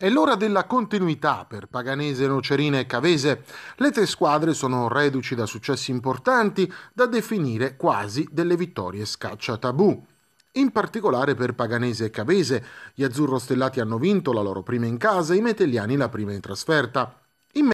È l'ora della continuità per Paganese, Nocerina e Cavese. Le tre squadre sono reduci da successi importanti da definire quasi delle vittorie scaccia tabù. In particolare per Paganese e Cavese, gli azzurro stellati hanno vinto la loro prima in casa, i metelliani la prima in trasferta.